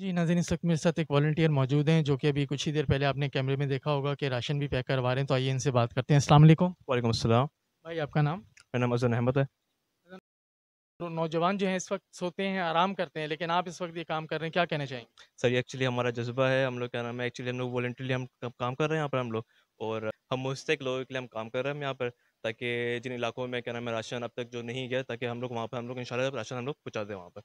जी, नाजिन इस वक़्त मेरे साथ एक वॉल्टियर मौजूद हैं, जो कि अभी कुछ ही देर पहले आपने कैमरे में देखा होगा कि राशन भी पैक करवा रहे हैं, तो आइए इनसे बात करते हैं। असल वालेकुम अस्सलाम भाई, आपका नाम? मेरा नाम अजन अहमद है। तो नौजवान जो हैं इस वक़्त सोते हैं, आराम करते हैं, लेकिन आप इस वक़्त ये काम कर रहे हैं, क्या कहना चाहेंगे? सर, ये एक्चुअली हमारा जज़्बा है, हम लोग क्या नाम है एक्चुअली हम लोग वॉल्टियरली हम काम कर रहे हैं यहाँ पर हम लोग और हम मुस्तक लोगों के लिए हम काम कर रहे हैं यहाँ पर, ताकि जिन इलाकों में क्या नाम है राशन अब तक जो नहीं गया, ताकि हम लोग वहाँ पर हम लोग इन राशन हम लोग पहुँचा दें वहाँ पर।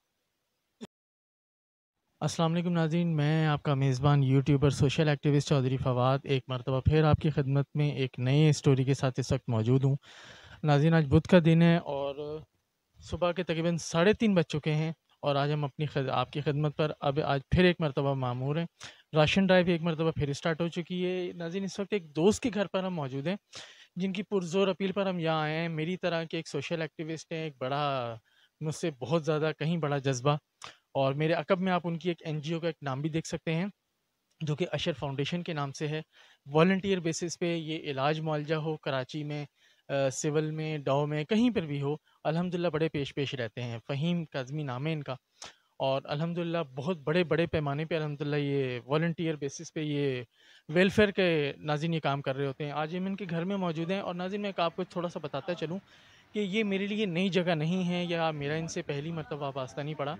अस्सलाम वालेकुम नाज़रीन मैं आपका मेज़बान YouTuber social activist Chaudhary Fawad एक मरतबा फिर आपकी खदमत में एक नए स्टोरी के साथ इस वक्त मौजूद हूँ नाज़रीन आज बुध का दिन है और सुबह के तकरीबन साढ़े तीन बज चुके हैं और आज हम अपनी खद, आपकी खदमत पर अब आज फिर एक मरतबा मामूर हैं राशन ड्राइव एक मरतबा फिर स्टार्ट हो चुकी है नाज़रीन इस वक्त एक दोस्त के घर पर हम मौजूद हैं जिनकी पुरजोर अपील पर हम यहाँ आए हैं मेरी तरह के एक सोशल एक्टिविस्ट हैं एक बड़ा मुझसे बहुत ज़्यादा कहीं बड़ा जज्बा और मेरे अकब में आप उनकी एक एन का एक नाम भी देख सकते हैं जो कि अशर फाउंडेशन के नाम से है वॉल्टियर बेसिस पे ये इलाज मुआलजा हो कराची में आ, सिविल में डाओ में कहीं पर भी हो अल्हम्दुलिल्लाह बड़े पेश पेश रहते हैं फ़हीम काजमी नाम है इनका और अल्हम्दुलिल्लाह बहुत बड़े बड़े पैमाने पे अल्हम्दुलिल्लाह ये वॉल्टियर बेसिस पे ये वेलफेयर के नाजिन ये काम कर रहे होते हैं आज हम इनके घर में मौजूद हैं और नाजिन मैं आपको थोड़ा सा बताता चलूँ कि ये मेरे लिए नई जगह नहीं है या मेरा इनसे पहली मरतबा वास्ता नहीं पड़ा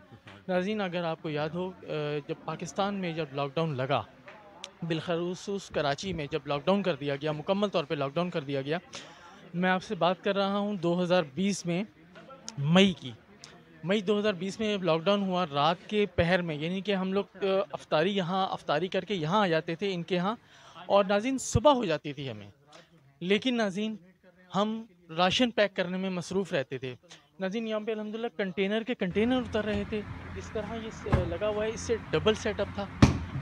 नाजीन अगर आपको याद हो जब पाकिस्तान में जब लॉकडाउन लगा बिलखसूस कराची में जब लॉकडाउन कर दिया गया मुकम्मल तौर पे लॉकडाउन कर दिया गया मैं आपसे बात कर रहा हूँ 2020 में मई की मई 2020 में जब लॉकडाउन हुआ रात के पहर में यानी कि हम लोग अफ्तारी यहाँ अफ्तारी करके यहाँ आ जाते थे इनके यहाँ और नाजीन सुबह हो जाती थी हमें लेकिन नाजीन हम राशन पैक करने में मसरूफ़ रहते थे नजीन यहाँ पे अलहमदिल्ला कंटेनर के कंटेनर उतर रहे थे इस तरह ये लगा हुआ है इससे डबल सेटअप था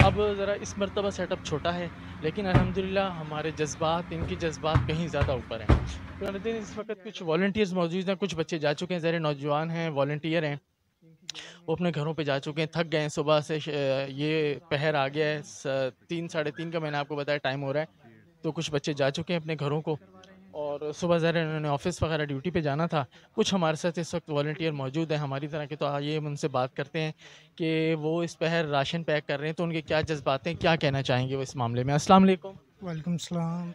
अब ज़रा इस मरतबा सेटअप छोटा है लेकिन अलहमदिल्ला हमारे जज्बात इनके जज्बात कहीं ज़्यादा ऊपर हैं तो इस वक्त कुछ वॉल्टियर्स मौजूद हैं कुछ बच्चे जा चुके हैं ज़रा नौजवान हैं वॉल्टियर हैं वो अपने घरों पे जा चुके हैं थक गए हैं सुबह से ये पहर आ गया है तीन साढ़े तीन का मैंने आपको बताया टाइम हो रहा है तो कुछ बच्चे जा चुके हैं अपने घरों को और सुबह ज़रा इन्होंने ऑफिस वगैरह ड्यूटी पे जाना था कुछ हमारे साथ इस वक्त वॉल्टियर मौजूद हैं हमारी तरह के तो आइए हम उनसे बात करते हैं कि वो इस पहर राशन पैक कर रहे हैं तो उनके क्या जज्बात हैं क्या कहना चाहेंगे वो इस मामले में असल वालेकुम सलाम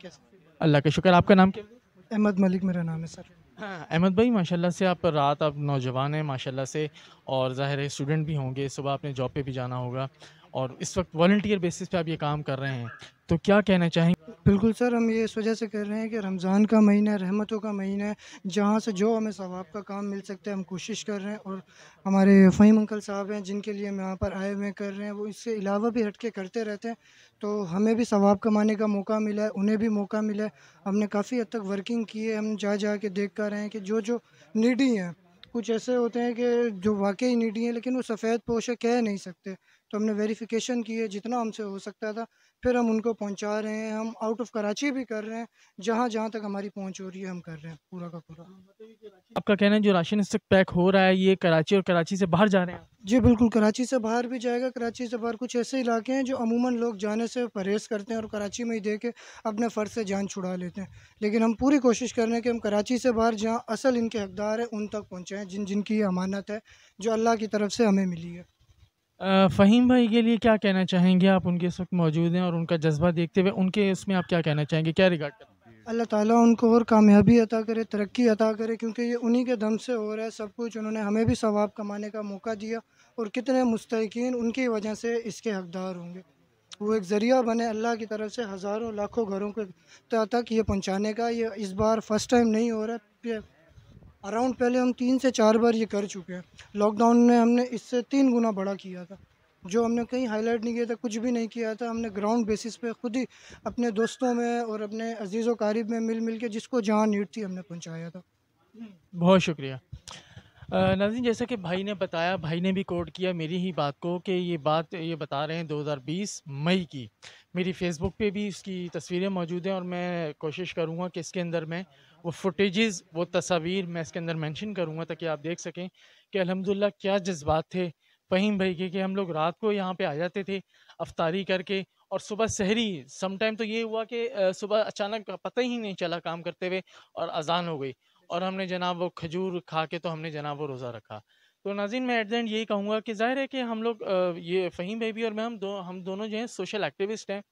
अल्लाह का शुक्र आपका नाम क्या अहमद मलिक मेरा नाम है सर हाँ अहमद भाई माशाल्लाह से आप रात आप नौजवान हैं माशाल्लाह से और ज़ाहिर स्टूडेंट भी होंगे सुबह आपने जॉब पे भी जाना होगा और इस वक्त वॉल्टियर बेसिस पे आप ये काम कर रहे हैं तो क्या कहना चाहेंगे बिल्कुल सर हम ये इस वजह से कह रहे हैं कि रमज़ान का महीना है रहमतों का महीना है जहाँ से जो हमें सवाब का काम मिल सकता है हम कोशिश कर रहे हैं और हमारे फ़हीम अंकल साहब हैं जिनके लिए हम यहाँ पर आए हुए कर रहे हैं वो इसके अलावा भी हटके करते रहते हैं तो हमें भी सवाब कमाने का मौका मिला है उन्हें भी मौका मिला है हमने काफ़ी हद तक वर्किंग की है हम जा जा के देख कर रहे हैं कि जो जो नीडी हैं कुछ ऐसे होते हैं कि जो वाकई नीडी हैं लेकिन वो सफ़ेद पोशे कह नहीं सकते तो हमने वेरिफिकेशन की है जितना हमसे हो सकता था फिर हम उनको पहुंचा रहे हैं हम आउट ऑफ कराची भी कर रहे हैं जहां जहां तक हमारी पहुंच हो रही है हम कर रहे हैं पूरा का पूरा हाँ, आपका कहना है जो राशन इस तक पैक हो रहा है ये कराची और कराची से बाहर जा रहे हैं जी बिल्कुल कराची से बाहर भी जाएगा कराची से बाहर कुछ ऐसे इलाके हैं जो अमूमन लोग जाने से परहेज़ करते हैं और कराची में ही दे के अपने फ़र्ज से जान छुड़ा लेते हैं लेकिन हम पूरी कोशिश कर रहे हैं कि हम कराची से बाहर जहाँ असल इनके हकदार हैं उन तक पहुँचाएँ जिन जिनकी ये अमानत है जो अल्लाह की तरफ से हमें मिली है फ़हीम भाई के लिए क्या कहना चाहेंगे आप उनके इस वक़्त मौजूद हैं और उनका जज्बा देखते हुए उनके इसमें आप क्या कहना चाहेंगे क्या रिगार्ड अल्लाह ताला उनको और कामयाबी अता करे तरक्की अता करे क्योंकि ये उन्हीं के दम से हो रहा है सब कुछ उन्होंने हमें भी सवाब कमाने का मौका दिया और कितने मुस्तकिन उनकी वजह से इसके हकदार होंगे वो एक ज़रिया बने अल्लाह की तरफ से हज़ारों लाखों घरों को तक ये पहुँचाने का ये इस बार फर्स्ट टाइम नहीं हो रहा है अराउंड पहले हम तीन से चार बार ये कर चुके हैं लॉकडाउन में हमने इससे तीन गुना बड़ा किया था जो हमने कहीं हाईलाइट नहीं किया था कुछ भी नहीं किया था हमने ग्राउंड बेसिस पे खुद ही अपने दोस्तों में और अपने अजीज़ व कारीब में मिल मिल के जिसको जहाँ नीड थी हमने पहुँचाया था बहुत शुक्रिया नाजीन जैसा कि भाई ने बताया भाई ने भी कोट किया मेरी ही बात को कि ये बात ये बता रहे हैं 2020 मई की मेरी फेसबुक पे भी इसकी तस्वीरें मौजूद हैं और मैं कोशिश करूँगा कि इसके अंदर मैं वो फुटेजेस वो तस्वीर मैं इसके अंदर मेंशन करूँगा ताकि आप देख सकें कि अलहमदिल्ला क्या जज्बात थे फ़हीम भाई के कि हम लोग रात को यहाँ पे आ जाते थे अफ्तारी करके और सुबह शहरी समटाइम तो ये हुआ कि सुबह अचानक पता ही नहीं चला काम करते हुए और अजान हो गई और हमने जनाब वो खजूर खा के तो हमने जनाब वो रोज़ा रखा तो नाजिन मैं एट द एंड यही कहूँगा कि ज़ाहिर है कि हम लोग ये फ़हीम बेबी और मैं हम दो हम दोनों जो हैं सोशल एक्टिविस्ट हैं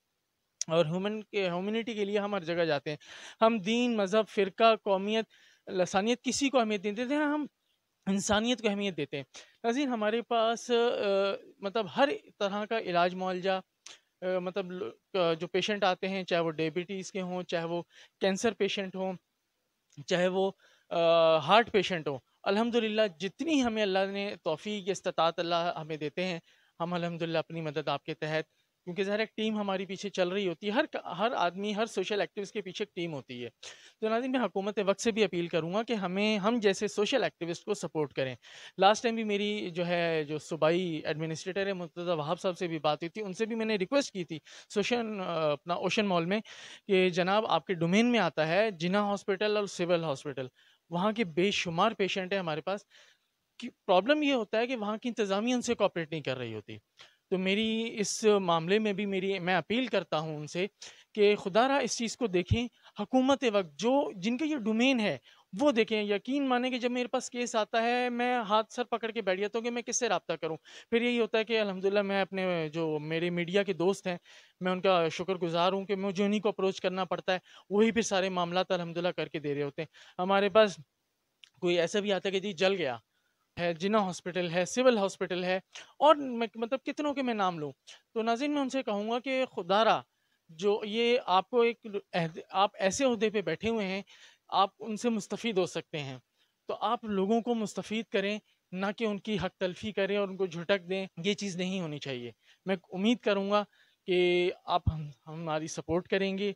और ह्यूमन के ह्यूमनिटी के लिए हम हर जगह जाते हैं हम दीन मज़हब फ़िरका कौमियत लसानियत किसी को अहमियत नहीं देते हैं हम इंसानियत को अहमियत देते हैं नाजीन हमारे पास आ, मतलब हर तरह का इलाज मुआलजा मतलब जो पेशेंट आते हैं चाहे वो डायबिटीज़ के हों चाहे वो कैंसर पेशेंट हों चाहे वो हार्ट पेशेंट हो अल्हम्दुलिल्लाह जितनी हमें अल्लाह ने तोफ़ी इस्तात अल्लाह हमें देते हैं हम अल्हम्दुलिल्लाह अपनी मदद आपके तहत क्योंकि ज़ाहिर एक टीम हमारी पीछे चल रही होती है हर हर आदमी हर सोशल एक्टिविस्ट के पीछे एक टीम होती है तो नाजिम मैं हुकूमत वक्त से भी अपील करूँगा कि हमें हम जैसे सोशल एक्टिविस्ट को सपोर्ट करें लास्ट टाइम भी मेरी जो है जो सूबाई एडमिनिस्ट्रेटर है मुतज़ा वहाब साहब से भी बात हुई थी उनसे भी मैंने रिक्वेस्ट की थी सोशन अपना ओशन मॉल में कि जनाब आपके डोमेन में आता है जिना हॉस्पिटल और सिविल हॉस्पिटल वहाँ के बेशुमार पेशेंट हैं हमारे पास कि प्रॉब्लम ये होता है कि वहाँ की इंतज़ामिया उनसे कॉपरेट नहीं कर रही होती तो मेरी इस मामले में भी मेरी मैं अपील करता हूँ उनसे कि खुदा रहा इस चीज़ को देखें हुकूमत वक्त जो जिनका ये डोमेन है वो देखें यकीन माने कि जब मेरे पास केस आता है मैं हाथ सर पकड़ के बैठ जाता हूँ कि मैं किससे रबता करूँ फिर यही होता है कि अलहमदिल्ला मैं अपने जो मेरे मीडिया के दोस्त हैं मैं उनका शुक्रगुजार हूँ कि मुझे उन्हीं को अप्रोच करना पड़ता है वही फिर सारे मामला तो अलहमदिल्ला करके दे रहे होते हैं हमारे पास कोई ऐसा भी आता है कि जी जल गया है जिना हॉस्पिटल है सिविल हॉस्पिटल है और मतलब कितनों के मैं नाम लूँ तो नाजिन मैं उनसे कहूँगा कि खुदारा जो ये आपको एक आप ऐसे अहदे पे बैठे हुए हैं आप उनसे मुस्तफ़ हो सकते हैं तो आप लोगों को मुस्तफ़ करें ना कि उनकी हक तलफी करें और उनको झटक दें ये चीज़ नहीं होनी चाहिए मैं उम्मीद करूँगा कि आप हम हमारी सपोर्ट करेंगे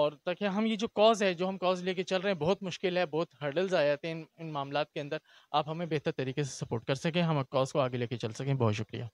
और ताकि हम ये जो कॉज है जो हम कॉज लेके चल रहे हैं बहुत मुश्किल है बहुत हर्डल्स आ जाते हैं इन, इन मामला के अंदर आप हमें बेहतर तरीके से सपोर्ट कर सकें हम कॉज को आगे लेके चल सकें बहुत शुक्रिया